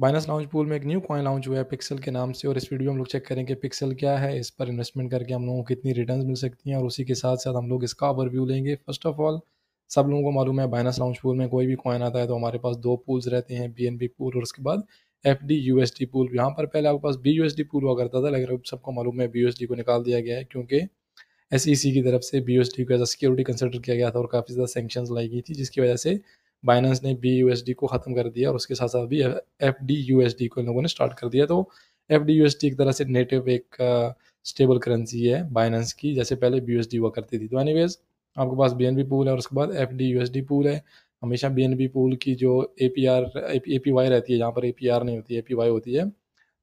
बाइनस launch pool में एक new coin launch हुआ है पिक्सल के नाम से और इस वीडियो में हम लोग चेक करेंगे पिक्सल क्या है इस पर इन्वेस्टमेंट करके हम लोगों को कितनी रिटर्न मिल सकती हैं और उसी के साथ साथ हम लोग इसका ओवरव्यू लेंगे फर्स्ट ऑफ ऑल सब लोगों को मालूम है बाइनस लॉन्च पूल में कोई भी कॉइन आता है तो हमारे पास दो पूल्स रहते हैं बी पूल और उसके बाद F D U S D pool यहाँ पर पहले आपके पास B U S D pool हुआ करता था लेकिन सबको मालूम है बी यू एस डी को निकाल दिया गया है क्योंकि एस ई सी की तरफ से बी यू एस डी को एज अ सिक्योरिटी कंसिडर किया गया था और काफ़ी ज़्यादा सेंक्शन लाई गई थी जिसकी वजह से बाइनेंस ने बी यू को ख़त्म कर दिया और उसके साथ साथ भी F D U S D को इन लोगों ने स्टार्ट कर दिया तो F D U S D एक तरह से नेटिव एक स्टेबल करेंसी है बाइनेंस की जैसे पहले बी एस डी हुआ करती थी तो एनी वेज आपके पास बी एन बी पूल है और उसके बाद F D U S D pool है हमेशा बी पूल की जो A P R A P Y रहती है जहाँ पर ए पी आर नहीं होती ए पी वाई होती है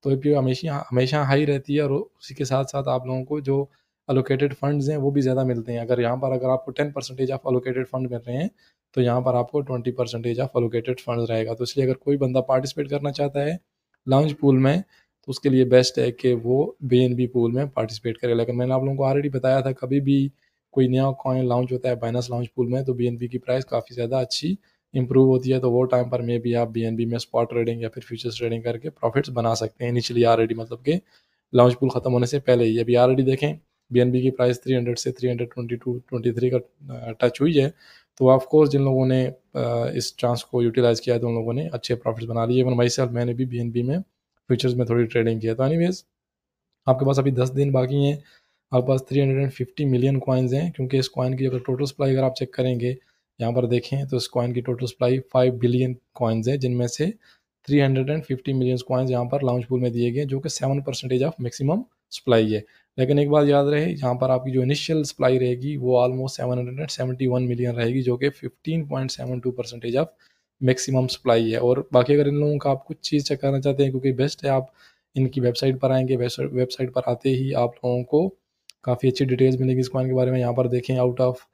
तो ए पी वाई हमेशा हमेशा हाई रहती है और उसी के साथ साथ आप लोगों को जो अलोकेटेड फंड्स हैं वो भी ज़्यादा मिलते हैं अगर यहाँ पर अगर आपको ten percentage of allocated fund मिल रहे हैं तो यहाँ पर आपको twenty percentage of allocated fund रहेगा तो इसलिए अगर कोई बंदा पार्टिसिपेट करना चाहता है लॉन्च पूल में तो उसके लिए बेस्ट है कि वो बी पूल में पार्टिसिपेट करे लेकिन मैंने आप लोगों को ऑलरेडी बताया था कभी भी कोई नया कॉइन लॉन्च होता है बाइनस लॉन्च पूल में तो बी की प्राइस काफ़ी ज़्यादा अच्छी इंप्रूव होती है तो वो टाइम पर मे भी आप बी में स्पॉट ट्रेडिंग या फिर फ्यूचर्स ट्रेडिंग करके प्रॉफिट्स बना सकते हैं इनिशियली ऑलरेडी मतलब कि लॉन्च पूल ख़त्म होने से पहले ही अभी ऑलरेडी देखें बी की प्राइस 300 से 322 23 का टच हुई है तो ऑफ कोर्स जिन लोगों ने इस चांस को यूटिलाइज़ किया तो उन लोगों ने अच्छे प्रॉफिट्स बना लिए इवन माई सेल्फ मैंने भी बी में फ्यूचर्स में थोड़ी ट्रेडिंग की है तो एनी आपके पास अभी दस दिन बाकी हैं आपके पास three hundred and fifty million coins हैं क्योंकि इस कॉइन की अगर टोटल सप्लाई अगर आप चेक करेंगे यहाँ पर देखें तो इस कॉइन की total supply five billion coins है जिनमें से three hundred and fifty million coins यहाँ पर लॉन्च पूल में दिए गए जो कि seven percentage of maximum supply है लेकिन एक बात याद रहे यहाँ पर आपकी जो इनिशियल सप्लाई रहेगी वो almost seven hundred seventy one million रहेगी जो कि fifteen point seven two percentage of maximum supply है और बाकी अगर इन लोगों का आप कुछ चीज़ चेक करना चाहते हैं क्योंकि बेस्ट है आप इनकी वेबसाइट पर आएंगे वेबसाइट पर आते ही आप लोगों को काफ़ी अच्छी डिटेल्स मिलेगी इस कॉइन के बारे में यहाँ पर देखें out of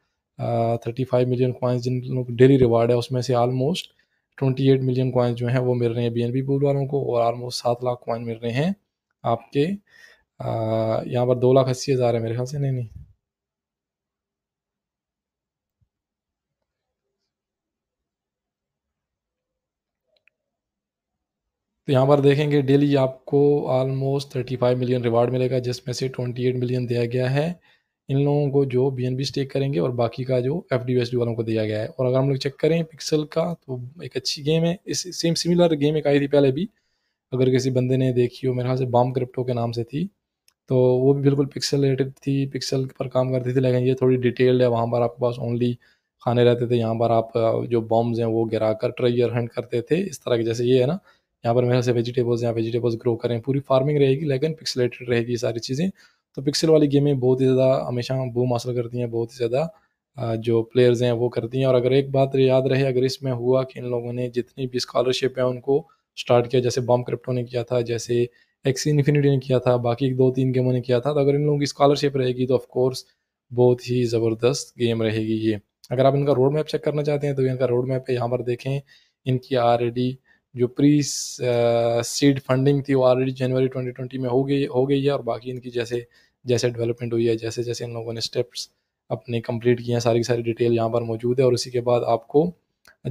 thirty five million coins जिन लोगों को डेली रिवार्ड है उसमें से almost twenty eight million coins जो हैं वो मिल रहे हैं बी एन पी पूल वालों को और ऑलमोस्ट सात लाख कॉइन मिल रहे हैं आपके यहाँ पर दो लाख अस्सी हज़ार है मेरे ख्याल से नहीं नहीं तो यहाँ पर देखेंगे डेली आपको almost thirty five million reward मिलेगा जिसमें से ट्वेंटी एट मिलियन दिया गया है इन लोगों को जो बी एन बी स्टेक करेंगे और बाकी का जो एफ डी एस डी वालों को दिया गया है और अगर हम लोग चेक करें पिक्सल का तो एक अच्छी गेम है इस सेम सिमिलर गेम एक आई थी पहले भी अगर किसी बंदे ने देखी हो मेरे ख्याल से बाम क्रिप्टो के नाम से थी तो वो भी बिल्कुल पिक्सल रिलेटेड थी पिक्सल पर काम करती थी लेकिन ये थोड़ी डिटेल्ड है वहाँ पर आपके पास ओनली खाने रहते थे यहाँ पर आप जो बॉम्ब्स हैं वो गिरा कर ट्रेयर हंड करते थे इस तरह के जैसे ये है ना यहाँ पर मेरे से वेजिटेबल्स या वेजिटेबल्स ग्रो करें पूरी फार्मिंग रहेगी लेकिन पिक्सलेटेड रहेगी सारी चीज़ें तो पिक्सल वाली गेमें बहुत ही ज़्यादा हमेशा बूम हासिल करती हैं बहुत ही ज़्यादा जो प्लेयर्स हैं वो करती हैं और अगर एक बात याद रहे अगर इसमें हुआ कि इन लोगों ने जितनी भी स्कॉलरशिप है उनको स्टार्ट किया जैसे बॉम्ब क्रिप्टो ने किया था जैसे एक्सी इन्फिनिटी ने किया था बाकी दो तीन गेमों ने किया था तो अगर इन लोगों की स्कॉलरशिप रहेगी तो ऑफकोर्स बहुत ही ज़बरदस्त गेम रहेगी ये अगर आप इनका रोड मैप चेक करना चाहते हैं तो इनका रोड मैप है यहाँ पर देखें इनकी ऑलरेडी जो प्री सीड फंडिंग थी वो ऑलरेडी जनवरी 2020 में हो गई हो गई है और बाकी इनकी जैसे जैसे डेवलपमेंट हुई है जैसे जैसे इन लोगों ने स्टेप्स अपने कंप्लीट किए हैं सारी की सारी डिटेल यहाँ पर मौजूद है और उसी के बाद आपको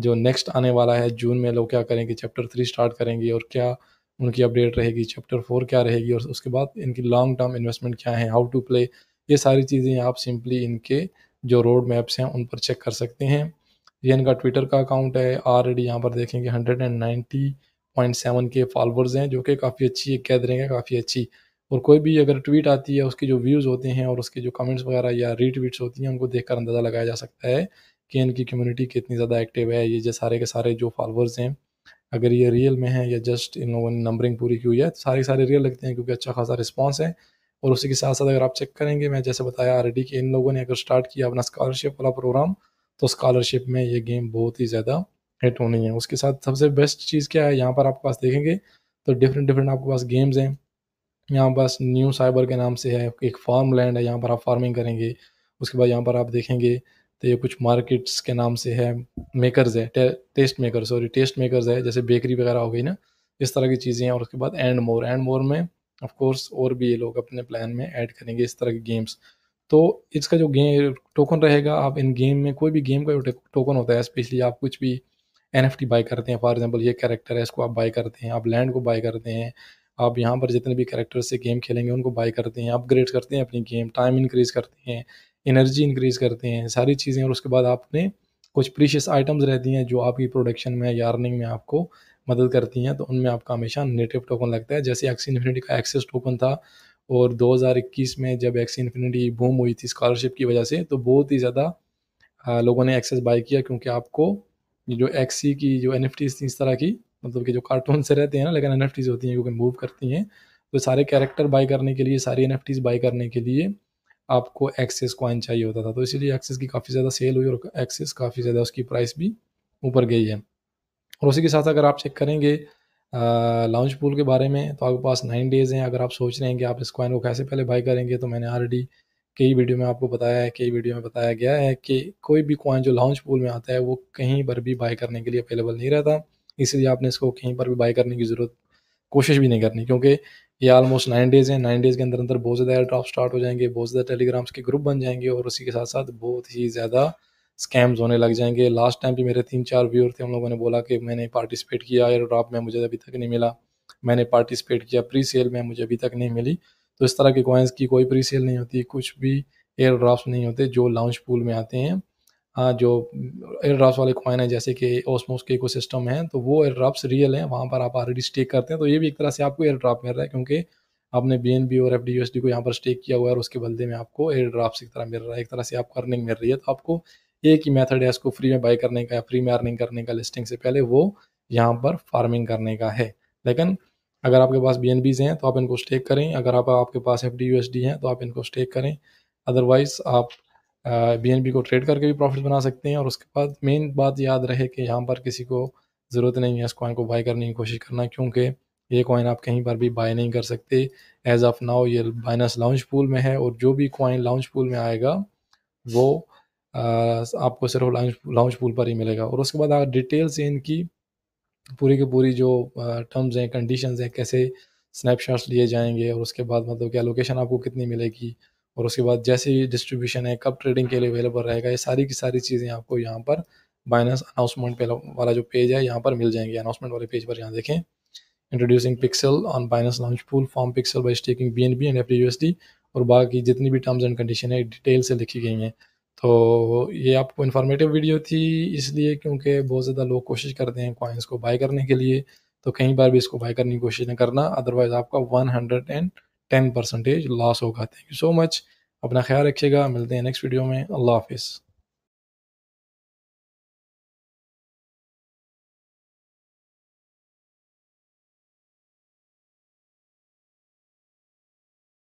जो नेक्स्ट आने वाला है जून में लोग क्या करेंगे चैप्टर थ्री स्टार्ट करेंगे और क्या उनकी अपडेट रहेगी चैप्टर फोर क्या रहेगी और उसके बाद इनकी लॉन्ग टर्म इन्वेस्टमेंट क्या है हाउ टू प्ले ये सारी चीज़ें आप सिंपली इनके जो रोड मैप्स हैं उन पर चेक कर सकते हैं ये इनका ट्विटर का अकाउंट है ऑलरेडी यहाँ पर देखेंगे hundred and ninety point seven K followers हैं जो कि काफ़ी अच्छी एक गैदरिंग है काफ़ी अच्छी और कोई भी अगर ट्वीट आती है उसके जो व्यूज़ होते हैं और उसके जो कमेंट्स वगैरह या रीट्वीट्स होती हैं उनको देखकर अंदाज़ा लगाया जा सकता है कि इनकी कम्युनिटी कितनी ज़्यादा एक्टिव है ये जो सारे के सारे जो फॉलोअर्स हैं अगर ये रियल में है या जस्ट इन लोगों ने नंबरिंग पूरी की हुई है सारे सारे रियल लगते हैं क्योंकि अच्छा खासा रिस्पॉन्स है और उसी के साथ साथ अगर आप चेक करेंगे मैं जैसे बताया ऑलरेडी कि इन लोगों ने अगर स्टार्ट किया अपना स्कॉलरशिप वाला प्रोग्राम तो स्कॉलरशिप में ये गेम बहुत ही ज़्यादा हिट होनी है उसके साथ सबसे बेस्ट चीज़ क्या है यहाँ पर आपके पास देखेंगे तो डिफरेंट डिफरेंट आपके पास गेम्स हैं यहाँ पास न्यू साइबर के नाम से है एक फार्म लैंड है यहाँ पर आप फार्मिंग करेंगे उसके बाद यहाँ पर आप देखेंगे तो ये कुछ मार्केट्स के नाम से है मेकर्स है te, taste maker sorry taste makers है जैसे बेकरी वगैरह हो गई ना इस तरह की चीज़ें हैं और उसके बाद एंड मोर एंड मोर में कोर्स और भी ये लोग अपने प्लान में ऐड करेंगे इस तरह के गेम्स तो इसका जो गेम टोकन रहेगा आप इन गेम में कोई भी गेम का जो टोकन होता है स्पेशली आप कुछ भी एन एफ टी बाई करते हैं फॉर एग्जाम्पल ये कैरेक्टर है इसको आप बाई करते हैं आप लैंड को बाई करते हैं आप यहाँ पर जितने भी करेक्टर से गेम खेलेंगे उनको बाई करते हैं अपग्रेड करते हैं अपनी गेम टाइम इंक्रीज करते हैं एनर्जी इंक्रीज़ करते हैं सारी चीज़ें और उसके बाद आपने कुछ प्रीशियस आइटम्स रहती हैं जो आपकी प्रोडक्शन में या अर्निंग में आपको मदद करती हैं तो उनमें आपका हमेशा नेटिव टोकन लगता है जैसे एक्सी इन्फिनिटी का एक्सेस टोकन था और 2021 में जब एक्सी इन्फिनिटी बूम हुई थी स्कॉलरशिप की वजह से तो बहुत ही ज़्यादा लोगों ने एक्सेस बाई किया क्योंकि आपको जो एक्सी की जो एन थी इस तरह की मतलब कि जो कार्टून से रहते हैं ना लेकिन एन होती हैं क्योंकि मूव करती हैं तो सारे कैरेक्टर बाई करने के लिए सारी एन बाई करने के लिए आपको एक्सेस कॉइन चाहिए होता था तो इसीलिए एक्सेस की काफ़ी ज़्यादा सेल हुई और एक्सेस काफ़ी ज़्यादा उसकी प्राइस भी ऊपर गई है और उसी के साथ अगर आप चेक करेंगे लॉन्च पूल के बारे में तो आपके पास नाइन डेज़ हैं अगर आप सोच रहे हैं कि आप इस कॉइन को कैसे पहले बाई करेंगे तो मैंने ऑलरेडी कई वीडियो में आपको बताया है कई वीडियो में बताया गया है कि कोई भी कॉइन जो लॉन्च पूल में आता है वो कहीं पर भी बाई करने के लिए अवेलेबल नहीं रहता इसलिए आपने इसको कहीं पर भी बाई करने की ज़रूरत कोशिश भी नहीं करनी क्योंकि ये ऑलमोस्ट नाइन डेज हैं नाइन डेज के अंदर अंदर बहुत ज़्यादा एयर ड्रॉप स्टार्ट हो जाएंगे बहुत ज़्यादा टेलीग्राम्स के ग्रुप बन जाएंगे और उसी के साथ साथ बहुत ही ज़्यादा स्कैम्स होने लग जाएंगे लास्ट टाइम भी मेरे तीन चार व्यूअर थे उन लोगों ने बोला कि मैंने पार्टिसिपेट किया एयर ड्रॉप में मुझे अभी तक नहीं मिला मैंने पार्टिसिपेट किया प्री सेल में मुझे अभी तक नहीं मिली तो इस तरह के कॉइन्स की कोई प्री सेल नहीं होती कुछ भी एयर ड्रॉप्स नहीं होते जो लॉन्च पूल में आते हैं हाँ, जो एयरड्राप्स वाले कॉइन हैं जैसे कि ओसमोस के इकोसिस्टम है तो वो एयरड्राप्स रियल हैं वहाँ पर आप ऑलरेडी स्टेक करते हैं तो ये भी एक तरह से आपको एयरड्राप मिल रहा है क्योंकि आपने बी और एफ डी को यहाँ पर स्टेक किया हुआ है और उसके बदले में आपको एयर ड्राफ्ट एक तरह मिल रहा है एक तरह से आपको अर्निंग मिल रही है तो आपको एक ही मेथड है इसको फ्री में बाई करने का या फ्री में अर्निंग करने का लिस्टिंग से पहले वो यहाँ पर फार्मिंग करने का है लेकिन अगर आपके पास बी एन बीज हैं तो आप इनको स्टेक करें अगर आप आपके पास F D U S D हैं तो आप इनको स्टेक करें अदरवाइज़ आप बी एन बी को ट्रेड करके भी प्रॉफिट बना सकते हैं और उसके बाद मेन बात याद रहे कि यहाँ पर किसी को ज़रूरत नहीं है इस कॉइन को बाई करने की कोशिश करना क्योंकि ये कॉइन आप कहीं पर भी बाय नहीं कर सकते एज ऑफ नाउ ये बाइनस लॉन्च पूल में है और जो भी कॉइन लॉन्च पूल में आएगा वो आ, आपको सिर्फ लॉन्च लॉन्च पूल पर ही मिलेगा और उसके बाद आप डिटेल्स हैं इनकी पूरी की पूरी जो टर्म्स हैं कंडीशंस हैं कैसे स्नैपशॉट्स लिए जाएंगे और उसके बाद मतलब कि एलोकेशन आपको कितनी मिलेगी और उसके बाद जैसे ही डिस्ट्रीब्यूशन है कब ट्रेडिंग के लिए अवेलेबल रहेगा ये सारी की सारी चीज़ें आपको यहाँ पर बाइनस अनाउंसमेंट वाला जो पेज है यहाँ पर मिल जाएंगे अनाउंसमेंट वाले पेज पर यहाँ देखें introducing Pixel on Binance launch pool farm Pixel by staking B N B and F D और बाकी जितनी भी टर्म्स एंड कंडीशन है डिटेल से लिखी गई हैं तो ये आपको इन्फॉर्मेटिव वीडियो थी इसलिए क्योंकि बहुत ज़्यादा लोग कोशिश करते हैं कॉइन्स को बाय करने के लिए तो कई बार भी इसको बाय करने की कोशिश नहीं करना अदरवाइज़ आपका one hundred and ten percentage loss होगा थैंक यू सो मच अपना ख्याल रखिएगा मिलते हैं नेक्स्ट वीडियो में अल्लाह हाफिज़